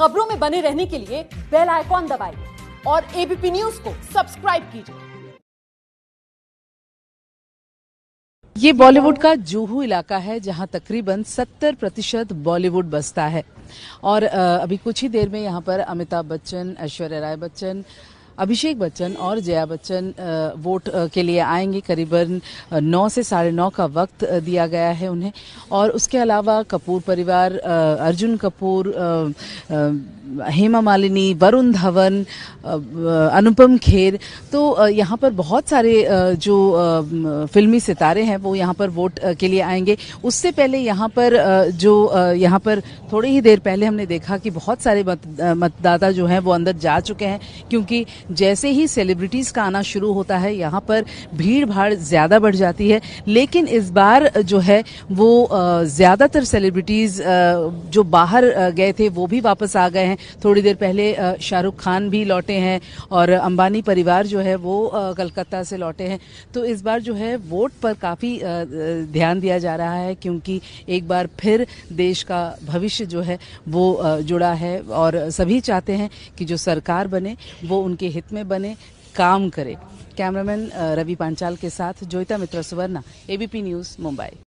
खबरों में बने रहने के लिए बेल आइकॉन दबाइए और एबीपी न्यूज को सब्सक्राइब कीजिए ये बॉलीवुड का जूहू इलाका है जहां तकरीबन 70 प्रतिशत बॉलीवुड बसता है और अभी कुछ ही देर में यहाँ पर अमिताभ बच्चन ऐश्वर्या राय बच्चन अभिषेक बच्चन और जया बच्चन वोट के लिए आएंगे करीबन नौ से साढ़े नौ का वक्त दिया गया है उन्हें और उसके अलावा कपूर परिवार अर्जुन कपूर हेमा मालिनी वरुण धवन अनुपम खेर तो यहाँ पर बहुत सारे जो फिल्मी सितारे हैं वो यहाँ पर वोट के लिए आएंगे उससे पहले यहाँ पर जो यहाँ पर थोड़ी ही देर पहले हमने देखा कि बहुत सारे मतदाता जो हैं वो अंदर जा चुके हैं क्योंकि जैसे ही सेलिब्रिटीज़ का आना शुरू होता है यहाँ पर भीड़ भाड़ ज़्यादा बढ़ जाती है लेकिन इस बार जो है वो ज़्यादातर सेलिब्रिटीज़ जो बाहर गए थे वो भी वापस आ गए हैं थोड़ी देर पहले शाहरुख खान भी लौटे हैं और अंबानी परिवार जो है वो कलकत्ता से लौटे हैं तो इस बार जो है वोट पर काफ़ी ध्यान दिया जा रहा है क्योंकि एक बार फिर देश का भविष्य जो है वो जुड़ा है और सभी चाहते हैं कि जो सरकार बने वो उनके हित में बने काम करे कैमरामैन रवि पांचाल के साथ जोईता मित्रा सुवर्णा एबीपी न्यूज़ मुंबई